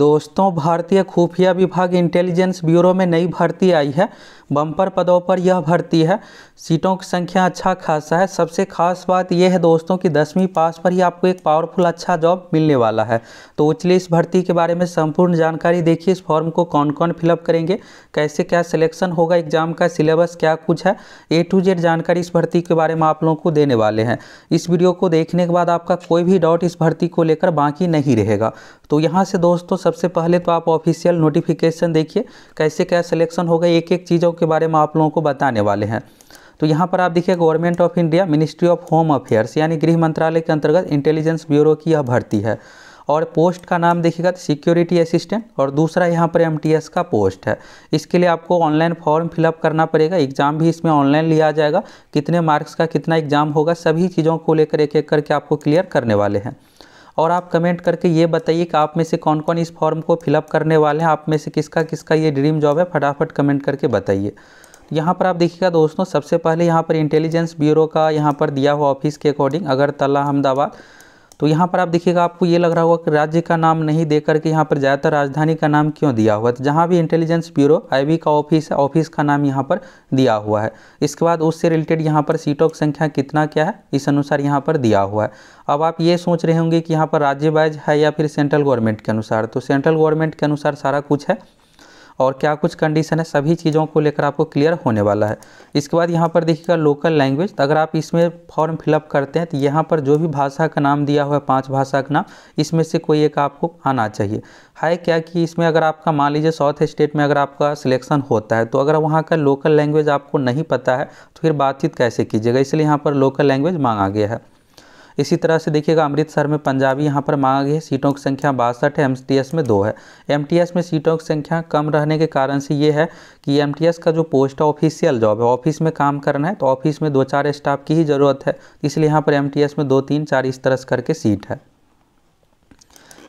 दोस्तों भारतीय खुफिया विभाग इंटेलिजेंस ब्यूरो में नई भर्ती आई है बम्पर पदों पर यह भर्ती है सीटों की संख्या अच्छा खासा है सबसे खास बात यह है दोस्तों कि दसवीं पास पर ही आपको एक पावरफुल अच्छा जॉब मिलने वाला है तो उचले इस भर्ती के बारे में संपूर्ण जानकारी देखिए इस फॉर्म को कौन कौन फिलअप करेंगे कैसे क्या सिलेक्शन होगा एग्जाम का सिलेबस क्या कुछ है ए टू जेड जानकारी इस भर्ती के बारे में आप लोगों को देने वाले हैं इस वीडियो को देखने के बाद आपका कोई भी डाउट इस भर्ती को लेकर बाकी नहीं रहेगा तो यहाँ से दोस्तों सबसे पहले तो आप ऑफिशियल नोटिफिकेशन देखिए कैसे क्या सिलेक्शन होगा एक एक चीज़ों के बारे में आप लोगों को बताने वाले हैं तो यहाँ पर आप देखिए government of India ministry of home affairs यानी गृह मंत्रालय के अंतर्गत इंटेलिजेंस ब्यूरो की यह भर्ती है और पोस्ट का नाम देखिएगा तो सिक्योरिटी असिस्टेंट और दूसरा यहाँ पर एम का पोस्ट है इसके लिए आपको ऑनलाइन फॉर्म फिलअप करना पड़ेगा एग्ज़ाम भी इसमें ऑनलाइन लिया जाएगा कितने मार्क्स का कितना एग्ज़ाम होगा सभी चीज़ों को लेकर एक एक करके आपको क्लियर करने वाले हैं और आप कमेंट करके ये बताइए कि आप में से कौन कौन इस फॉर्म को फिलअप करने वाले हैं आप में से किसका किसका ये ड्रीम जॉब है फटाफट कमेंट करके बताइए यहाँ पर आप देखिएगा दोस्तों सबसे पहले यहाँ पर इंटेलिजेंस ब्यूरो का यहाँ पर दिया हुआ ऑफिस के अकॉर्डिंग अगरतला अहमदाबाद तो यहाँ पर आप देखिएगा आपको ये लग रहा होगा कि राज्य का नाम नहीं दे करके यहाँ पर ज़्यादातर राजधानी का नाम क्यों दिया हुआ है तो जहाँ भी इंटेलिजेंस ब्यूरो आईबी का ऑफिस है ऑफिस का नाम यहाँ पर दिया हुआ है इसके बाद उससे रिलेटेड यहाँ पर सीटों की संख्या कितना क्या है इस अनुसार यहाँ पर दिया हुआ है अब आप ये सोच रहे होंगे कि यहाँ पर राज्य वाइज है या फिर सेंट्रल गवर्नमेंट के अनुसार तो सेंट्रल गवर्नमेंट के अनुसार सारा कुछ है और क्या कुछ कंडीशन है सभी चीज़ों को लेकर आपको क्लियर होने वाला है इसके बाद यहाँ पर देखिएगा लोकल लैंग्वेज अगर आप इसमें फॉर्म फिलअप करते हैं तो यहाँ पर जो भी भाषा का नाम दिया हुआ है पाँच भाषा का नाम इसमें से कोई एक आपको आना चाहिए है क्या कि इसमें अगर आपका मान लीजिए साउथ स्टेट में अगर आपका सिलेक्शन होता है तो अगर वहाँ का लोकल लैंग्वेज आपको नहीं पता है तो फिर बातचीत कैसे कीजिएगा इसलिए यहाँ पर लोकल लैंग्वेज मांगा गया है इसी तरह से देखिएगा अमृतसर में पंजाबी यहाँ पर मांगा गया है सीटों की संख्या बासठ है एम में दो है एम में सीटों की संख्या कम रहने के कारण से ये है कि एम का जो पोस्ट है ऑफिशियल जॉब है ऑफिस में काम करना है तो ऑफिस में दो चार स्टाफ की ही ज़रूरत है इसलिए यहाँ पर एम में दो तीन चार इस तरह करके सीट है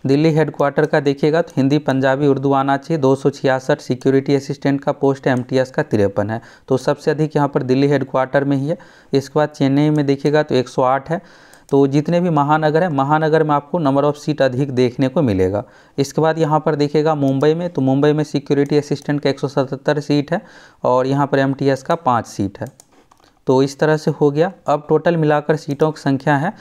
दिल्ली हेडक्वार्टर का देखिएगा तो हिंदी पंजाबी उर्दू आना चाहिए दो सिक्योरिटी असिस्टेंट का पोस्ट एम का तिरपन है तो सबसे अधिक यहाँ पर दिल्ली हेडक्वार्टर में ही है इसके बाद चेन्नई में देखिएगा तो 108 है तो जितने भी महानगर हैं महानगर में आपको नंबर ऑफ़ सीट अधिक देखने को मिलेगा इसके बाद यहाँ पर देखिएगा मुंबई में तो मुंबई में सिक्योरिटी असिस्टेंट का एक सीट है और यहाँ पर एम का पाँच सीट है तो इस तरह से हो गया अब टोटल मिलाकर सीटों की संख्या है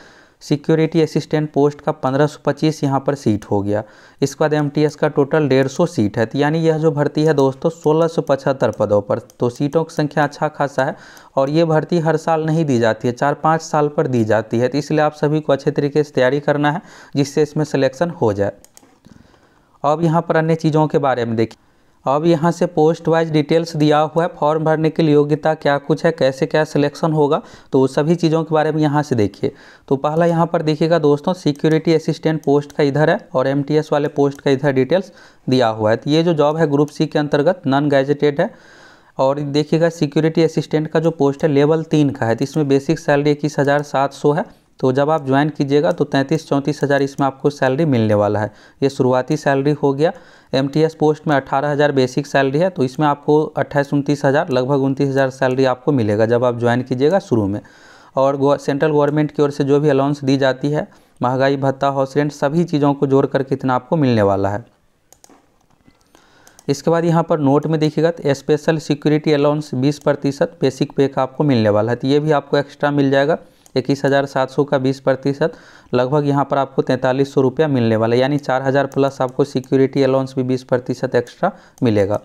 सिक्योरिटी असिस्टेंट पोस्ट का पंद्रह सौ पच्चीस यहाँ पर सीट हो गया इसके बाद एमटीएस का टोटल डेढ़ सौ सीट है तो यानी यह जो भर्ती है दोस्तों सोलह सौ पचहत्तर पदों पर तो सीटों की संख्या अच्छा खासा है और ये भर्ती हर साल नहीं दी जाती है चार पाँच साल पर दी जाती है तो इसलिए आप सभी को अच्छे तरीके से तैयारी करना है जिससे इसमें सिलेक्शन हो जाए अब यहाँ पर अन्य चीज़ों के बारे में देखिए अब यहाँ से पोस्ट वाइज डिटेल्स दिया हुआ है फॉर्म भरने के लिए योग्यता क्या कुछ है कैसे क्या सिलेक्शन होगा तो सभी चीज़ों के बारे में यहाँ से देखिए तो पहला यहाँ पर देखिएगा दोस्तों सिक्योरिटी असिस्टेंट पोस्ट का इधर है और एम वाले पोस्ट का इधर डिटेल्स दिया हुआ है तो ये जो जॉब है ग्रुप सी के अंतर्गत नॉन गैजेटेड है और देखिएगा सिक्योरिटी असिस्टेंट का जो पोस्ट है लेवल तीन का है तो इसमें बेसिक सैलरी इक्कीस हज़ार सात सौ है तो जब आप ज्वाइन कीजिएगा तो तैंतीस चौंतीस हज़ार इसमें आपको सैलरी मिलने वाला है ये शुरुआती सैलरी हो गया एम पोस्ट में अठारह हज़ार बेसिक सैलरी है तो इसमें आपको अट्ठाईस उनतीस हज़ार लगभग उनतीस हज़ार सैलरी आपको मिलेगा जब आप ज्वाइन कीजिएगा शुरू में और सेंट्रल गवर्नमेंट की ओर से जो भी अलाउंस दी जाती है महंगाई भत्ता हाउस रेंट सभी चीज़ों को जोड़ करके इतना आपको मिलने वाला है इसके बाद यहाँ पर नोट में देखिएगा तो स्पेशल सिक्योरिटी अलाउंस 20 प्रतिशत बेसिक पे का आपको मिलने वाला है तो ये भी आपको एक्स्ट्रा मिल जाएगा इक्कीस हज़ार सात सौ का बीस प्रतिशत लगभग यहाँ पर आपको तैंतालीस सौ रुपया मिलने वाला है यानी चार हज़ार प्लस आपको सिक्योरिटी अलाउंस भी बीस प्रतिशत एक्स्ट्रा मिलेगा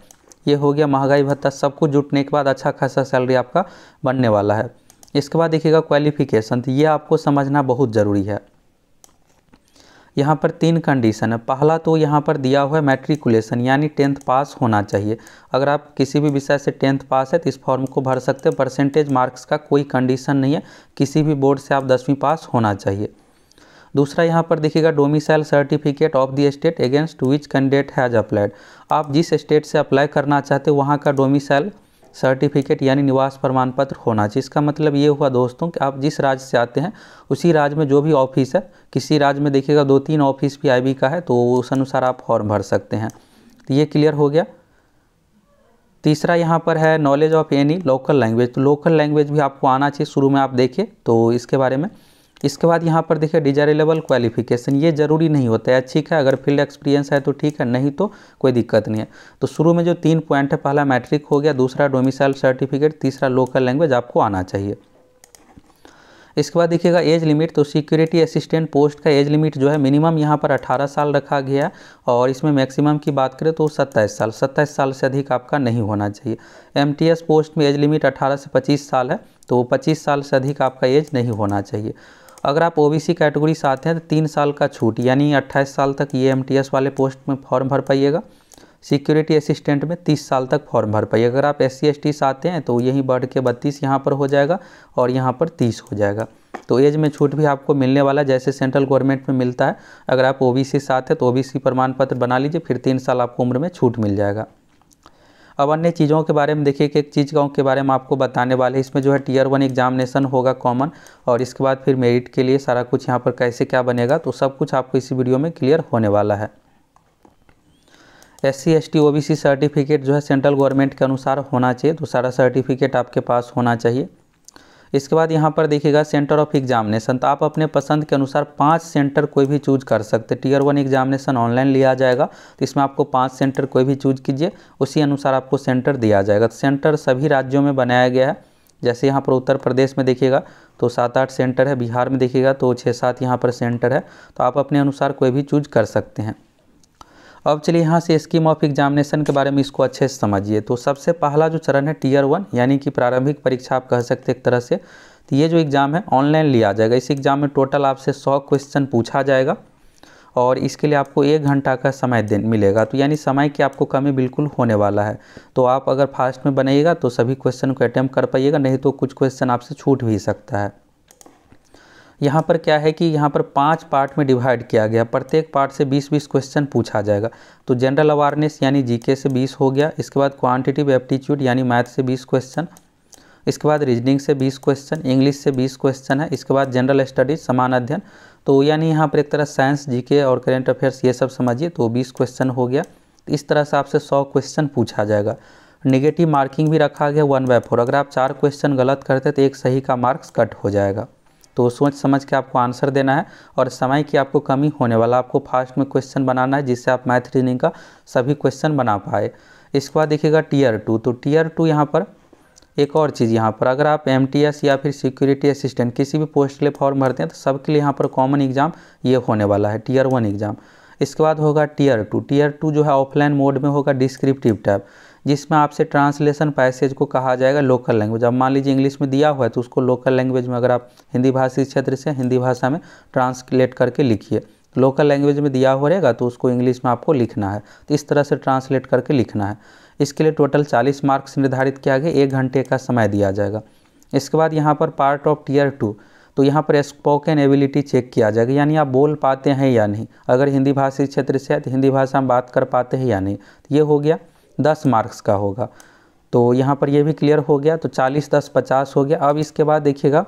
ये हो गया महंगाई भत्ता सब कुछ जुटने के बाद अच्छा खासा सैलरी आपका बनने वाला है इसके बाद देखिएगा क्वालिफिकेशन तो ये आपको समझना बहुत ज़रूरी है यहाँ पर तीन कंडीशन है पहला तो यहाँ पर दिया हुआ है मैट्रिकुलेशन यानी टेंथ पास होना चाहिए अगर आप किसी भी विषय से टेंथ पास है तो इस फॉर्म को भर सकते हैं परसेंटेज मार्क्स का कोई कंडीशन नहीं है किसी भी बोर्ड से आप दसवीं पास होना चाहिए दूसरा यहाँ पर देखिएगा domicile certificate of the state against which candidate has applied आप जिस स्टेट से अप्लाई करना चाहते हो वहाँ का डोमिसाइल सर्टिफिकेट यानी निवास प्रमाण पत्र होना चाहिए इसका मतलब ये हुआ दोस्तों कि आप जिस राज्य से आते हैं उसी राज्य में जो भी ऑफिस है किसी राज्य में देखिएगा दो तीन ऑफिस भी आई का है तो उस अनुसार आप फॉर्म भर सकते हैं तो ये क्लियर हो गया तीसरा यहाँ पर है knowledge of any local language तो लोकल लैंग्वेज भी आपको आना चाहिए शुरू में आप देखिए तो इसके बारे में इसके बाद यहाँ पर देखिए डिजायरेबल क्वालिफिकेशन ये ज़रूरी नहीं होता है ठीक है अगर फील्ड एक्सपीरियंस है तो ठीक है नहीं तो कोई दिक्कत नहीं है तो शुरू में जो तीन पॉइंट है पहला मैट्रिक हो गया दूसरा डोमिसाइल सर्टिफिकेट तीसरा लोकल लैंग्वेज आपको आना चाहिए इसके बाद देखिएगा एज लिमिट तो सिक्योरिटी असिस्टेंट पोस्ट का एज लिमिट जो है मिनिमम यहाँ पर 18 साल रखा गया और इसमें मैक्सिमम की बात करें तो 27 साल 27 साल से अधिक आपका नहीं होना चाहिए एमटीएस पोस्ट में एज लिमिट 18 से 25 साल है तो 25 साल से अधिक आपका एज नहीं होना चाहिए अगर आप ओबीसी कैटेगरी से आते हैं तो तीन साल का छूट यानी अट्ठाईस साल तक ये एमटीएस वाले पोस्ट में फॉर्म भर पाइएगा सिक्योरिटी असिस्टेंट में तीस साल तक फॉर्म भर पाइए अगर आप एस सी एस टी से आते हैं तो यहीं बढ़ के बत्तीस यहाँ पर हो जाएगा और यहाँ पर तीस हो जाएगा तो एज में छूट भी आपको मिलने वाला जैसे सेंट्रल गवर्नमेंट में मिलता है अगर आप ओ बी सी से आते हैं तो ओ बी सी प्रमाण पत्र बना लीजिए फिर तीन साल आपको उम्र में छूट मिल जाएगा अब अन्य चीज़ों के बारे में देखिए कि एक चीज़ के बारे में आपको बताने वाले इसमें जो है टीयर वन एग्जामिनेशन होगा कॉमन और इसके बाद फिर मेरिट के लिए सारा कुछ यहाँ पर कैसे क्या बनेगा तो सब कुछ आपको इसी वीडियो में क्लियर होने वाला है S C S T O B C certificate जो है सेंट्रल गवर्नमेंट के अनुसार होना चाहिए तो सारा सर्टिफिकेट आपके पास होना चाहिए इसके बाद यहाँ पर देखिएगा सेंटर ऑफ एग्जामिनेशन तो आप अपने पसंद के अनुसार पाँच सेंटर कोई भी चूज कर सकते टीयर वन एग्जामिनेशन ऑनलाइन लिया जाएगा तो इसमें आपको पाँच सेंटर कोई भी चूज कीजिए उसी अनुसार आपको सेंटर दिया जाएगा तो सेंटर सभी राज्यों में बनाया गया है जैसे यहाँ पर उत्तर प्रदेश में देखिएगा तो सात आठ सेंटर है बिहार में देखिएगा तो छः सात यहाँ पर सेंटर है तो आप अपने अनुसार कोई भी चूज कर सकते हैं अब चलिए यहाँ से स्कीम ऑफ एग्जामिनेशन के बारे में इसको अच्छे से समझिए तो सबसे पहला जो चरण है टीयर वन यानी कि प्रारंभिक परीक्षा आप कह सकते हैं एक तरह से तो ये जो एग्ज़ाम है ऑनलाइन लिया जाएगा इस एग्ज़ाम में टोटल आपसे सौ क्वेश्चन पूछा जाएगा और इसके लिए आपको एक घंटा का समय दे मिलेगा तो यानी समय की आपको कमी बिल्कुल होने वाला है तो आप अगर फास्ट में बनाइएगा तो सभी क्वेश्चन को अटैम्प्ट कर पाइएगा नहीं तो कुछ क्वेश्चन आपसे छूट भी सकता है यहाँ पर क्या है कि यहाँ पर पांच पार्ट में डिवाइड किया गया प्रत्येक पार्ट से 20-20 क्वेश्चन पूछा जाएगा तो जनरल अवारनेस यानी जीके से 20 हो गया इसके बाद क्वांटिटिव एप्टीट्यूड यानी मैथ से 20 क्वेश्चन इसके बाद रीजनिंग से 20 क्वेश्चन इंग्लिश से 20 क्वेश्चन है इसके बाद जनरल स्टडीज समान अध्ययन तो यानी यहाँ पर एक तरह साइंस जी और करेंट अफेयर्स ये सब समझिए तो बीस क्वेश्चन हो गया इस तरह से आपसे सौ क्वेश्चन पूछा जाएगा निगेटिव मार्किंग भी रखा गया वन बाय फोर अगर आप चार क्वेश्चन गलत करते तो एक सही का मार्क्स कट हो जाएगा तो सोच समझ के आपको आंसर देना है और समय की आपको कमी होने वाला आपको फास्ट में क्वेश्चन बनाना है जिससे आप मैथ रीजनिंग का सभी क्वेश्चन बना पाए इसके बाद देखिएगा टीयर टू तो टीयर टू यहाँ पर एक और चीज़ यहाँ पर अगर आप एम या फिर सिक्योरिटी असिस्टेंट किसी भी पोस्ट के लिए फॉर्म भरते हैं तो सबके लिए यहाँ पर कॉमन एग्ज़ाम ये होने वाला है टीयर वन एग्ज़ाम इसके बाद होगा टीयर टू टीयर टू जो है ऑफलाइन मोड में होगा डिस्क्रिप्टिव टैब जिसमें आपसे ट्रांसलेशन पैसेज को कहा जाएगा लोकल लैंग्वेज अब मान लीजिए इंग्लिश में दिया हुआ है तो उसको लोकल लैंग्वेज में अगर आप हिंदी भाषी क्षेत्र से हिंदी भाषा में ट्रांसलेट करके लिखिए लोकल लैंग्वेज में दिया हुआ रहेगा तो उसको इंग्लिश में आपको लिखना है तो इस तरह से ट्रांसलेट करके लिखना है इसके लिए टोटल 40 मार्क्स निर्धारित किया गया एक घंटे का समय दिया जाएगा इसके बाद यहाँ पर पार्ट ऑफ टीयर टू तो यहाँ पर स्पोकन एबिलिटी चेक किया जाएगा यानी आप बोल पाते हैं या नहीं अगर हिंदी भाषी क्षेत्र से है तो हिंदी भाषा में बात कर पाते हैं या नहीं तो ये हो गया दस मार्क्स का होगा तो यहाँ पर ये भी क्लियर हो गया तो चालीस दस पचास हो गया अब इसके बाद देखिएगा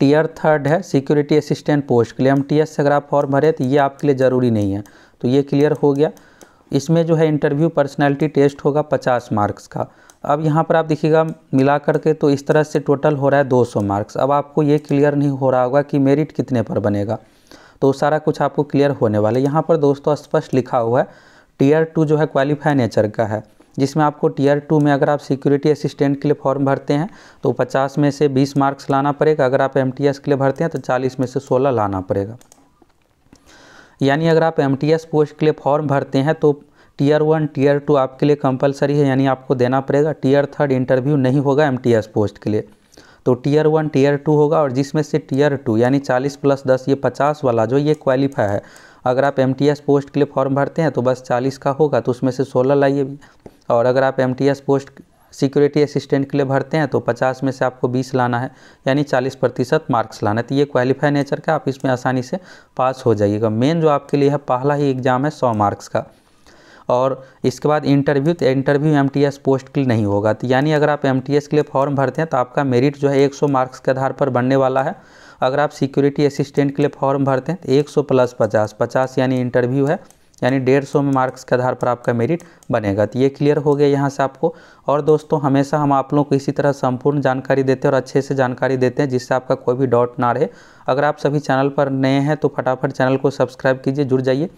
टीयर थर्ड है सिक्योरिटी असिस्टेंट पोस्ट के लिए हम टी एस अगर आप फॉर्म भरे तो ये आपके लिए ज़रूरी नहीं है तो ये क्लियर हो गया इसमें जो है इंटरव्यू पर्सनैलिटी टेस्ट होगा पचास मार्क्स का अब यहाँ पर आप देखिएगा मिला करके तो इस तरह से टोटल हो रहा है 200 मार्क्स अब आपको ये क्लियर नहीं हो रहा होगा कि मेरिट कितने पर बनेगा तो सारा कुछ आपको क्लियर होने वाला है यहाँ पर दोस्तों स्पष्ट लिखा हुआ है टीयर टू जो है क्वालिफाई नेचर का है जिसमें आपको टीयर टू में अगर आप सिक्योरिटी असिस्टेंट के लिए फॉर्म भरते हैं तो 50 में से 20 मार्क्स लाना पड़ेगा अगर आप एम के लिए भरते हैं तो 40 में से 16 लाना पड़ेगा यानी अगर आप एम पोस्ट के लिए फॉर्म भरते हैं तो टीयर वन टीयर टू आपके लिए कंपलसरी है यानी आपको देना पड़ेगा टीयर थर्ड इंटरव्यू नहीं होगा एम पोस्ट के लिए तो टीयर वन टीयर टू होगा और जिसमें से टीयर टू यानी चालीस प्लस दस ये पचास वाला जो ये क्वालिफाई है अगर आप एम पोस्ट के लिए फॉर्म भरते हैं तो बस चालीस का होगा तो उसमें से सोलह लाइए और अगर आप एम पोस्ट सिक्योरिटी असिस्टेंट के लिए भरते हैं तो 50 में से आपको 20 लाना है यानी 40 प्रतिशत मार्क्स लाना है तो ये क्वालिफाई नेचर का आप इसमें आसानी से पास हो जाइएगा मेन जो आपके लिए है पहला ही एग्ज़ाम है 100 मार्क्स का और इसके बाद इंटरव्यू तो इंटरव्यू एम पोस्ट के लिए नहीं होगा तो यानी अगर आप एम के लिए फॉर्म भरते हैं तो आपका मेरिट जो है एक मार्क्स के आधार पर बनने वाला है अगर आप सिक्योरिटी असिस्टेंट के लिए फॉर्म भरते हैं तो एक सौ प्लस पचास पचास यानी इंटरव्यू है यानी डेढ़ सौ में मार्क्स के आधार पर आपका मेरिट बनेगा तो ये क्लियर हो गया यहाँ से आपको और दोस्तों हमेशा हम आप लोग को इसी तरह संपूर्ण जानकारी देते हैं और अच्छे से जानकारी देते हैं जिससे आपका कोई भी डाउट ना रहे अगर आप सभी चैनल पर नए हैं तो फटाफट चैनल को सब्सक्राइब कीजिए जुड़ जाइए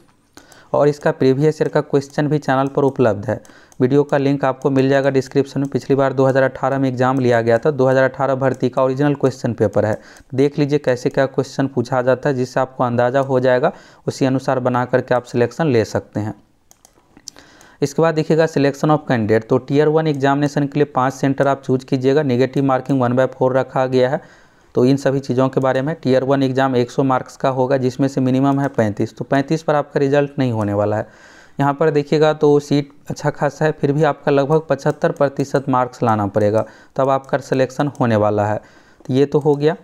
और इसका प्रीवियस ईयर का क्वेश्चन भी चैनल पर उपलब्ध है वीडियो का लिंक आपको मिल जाएगा डिस्क्रिप्शन में पिछली बार 2018 में एग्जाम लिया गया था 2018 भर्ती का ओरिजिनल क्वेश्चन पेपर है देख लीजिए कैसे क्या क्वेश्चन पूछा जाता है जिससे आपको अंदाज़ा हो जाएगा उसी अनुसार बना करके आप सिलेक्शन ले सकते हैं इसके बाद देखिएगा सिलेक्शन ऑफ कैंडिडेट तो टीयर वन एग्जामिनेशन के लिए पाँच सेंटर आप चूज कीजिएगा negative marking one by four रखा गया है तो इन सभी चीज़ों के बारे में टीयर वन एग्ज़ाम 100 मार्क्स का होगा जिसमें से मिनिमम है 35 तो 35 पर आपका रिजल्ट नहीं होने वाला है यहाँ पर देखिएगा तो सीट अच्छा खासा है फिर भी आपका लगभग पचहत्तर प्रतिशत मार्क्स लाना पड़ेगा तब आपका सिलेक्शन होने वाला है तो ये तो हो गया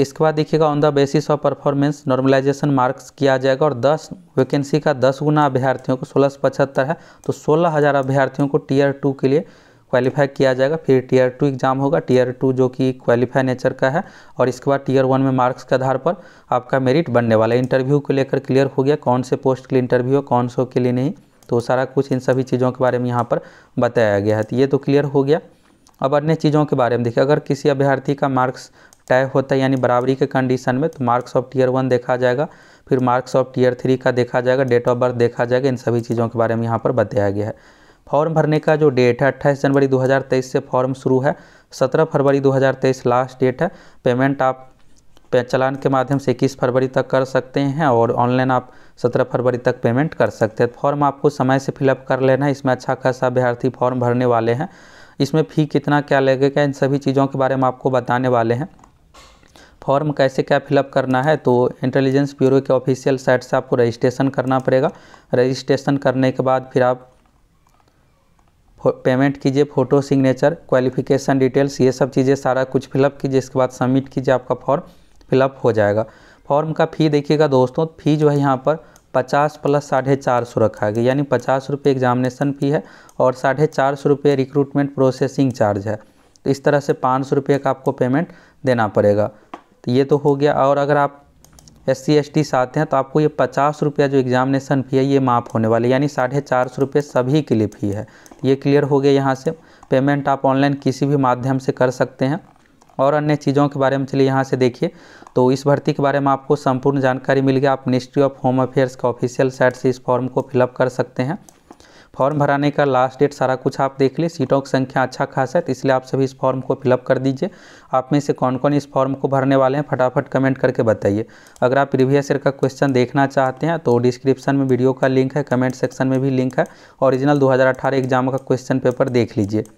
इसके बाद देखिएगा on the basis of performance normalisation marks किया जाएगा और 10 वैकेंसी का 10 गुना अभ्यर्थियों को सोलह है तो सोलह हज़ार अभ्यर्थियों को टीयर टू के लिए क्वालिफाई किया जाएगा फिर टीयर टू एग्ज़ाम होगा टीयर टू जो कि क्वालिफाई नेचर का है और इसके बाद टीयर वन में मार्क्स के आधार पर आपका मेरिट बनने वाला है इंटरव्यू को लेकर क्लियर हो गया कौन से पोस्ट के लिए इंटरव्यू है कौन से के लिए नहीं तो सारा कुछ इन सभी चीज़ों के बारे में यहाँ पर बताया गया है तो ये तो क्लियर हो गया अब अन्य चीज़ों के बारे में देखिए अगर किसी अभ्यर्थी का मार्क्स टय होता है यानी बराबरी के कंडीशन में तो मार्क्स ऑफ टीयर वन देखा जाएगा फिर मार्क्स ऑफ टीयर थ्री का देखा जाएगा डेट ऑफ बर्थ देखा जाएगा इन सभी चीज़ों के बारे में यहाँ पर बताया गया है फॉर्म भरने का जो डेट है अट्ठाईस जनवरी 2023 से फॉर्म शुरू है 17 फरवरी 2023 लास्ट डेट है पेमेंट आप पे चलान के माध्यम से इक्कीस फरवरी तक कर सकते हैं और ऑनलाइन आप 17 फरवरी तक पेमेंट कर सकते हैं फॉर्म आपको समय से फिलअप कर लेना है इसमें अच्छा खासा अभ्यर्थी फॉर्म भरने वाले हैं इसमें फ़ी कितना क्या लगेगा इन सभी चीज़ों के बारे में आपको बताने वाले हैं फॉर्म कैसे क्या फिलअप करना है तो इंटेलिजेंस ब्यूरो के ऑफिशियल साइट से आपको रजिस्ट्रेशन करना पड़ेगा रजिस्ट्रेशन करने के बाद फिर आप पेमेंट कीजिए फ़ोटो सिग्नेचर क्वालिफिकेशन डिटेल्स ये सब चीज़ें सारा कुछ फिलअप कीजिए इसके बाद सबमिट कीजिए आपका फॉर्म फिलअप हो जाएगा फॉर्म का फ़ी देखिएगा दोस्तों फ़ी जो है यहाँ पर पचास प्लस साढ़े चार सौ रखा गया यानी पचास रुपये एग्जामिनेशन फ़ी है और साढ़े चार सौ रुपये रिक्रूटमेंट प्रोसेसिंग चार्ज है तो इस तरह से पाँच सौ रुपये का आपको पेमेंट देना पड़ेगा तो ये तो हो गया और अगर आप एस सी एस टी साथ हैं तो आपको ये पचास रुपया जो एग्जामिनेशन फ़ी है ये माफ़ होने वाली यानी साढ़े चार सौ रुपये सभी के लिए फ़ी है ये क्लियर हो गया यहाँ से पेमेंट आप ऑनलाइन किसी भी माध्यम से कर सकते हैं और अन्य चीज़ों के बारे में चलिए यहाँ से देखिए तो इस भर्ती के बारे में आपको संपूर्ण जानकारी मिल गया आप मिनिस्ट्री ऑफ होम अफेयर्स के ऑफिशियल साइट से इस फॉर्म को फिलअप कर सकते हैं फॉर्म भराने का लास्ट डेट सारा कुछ आप देख ले सीटों की संख्या अच्छा खासा है तो इसलिए आप सभी इस फॉर्म को फिलअप कर दीजिए आप में से कौन कौन इस फॉर्म को भरने वाले हैं फटाफट कमेंट करके बताइए अगर आप प्रीवियस ईयर का क्वेश्चन देखना चाहते हैं तो डिस्क्रिप्शन में वीडियो का लिंक है कमेंट सेक्शन में भी लिंक है ओरिजिनल दो एग्ज़ाम का क्वेश्चन पेपर देख लीजिए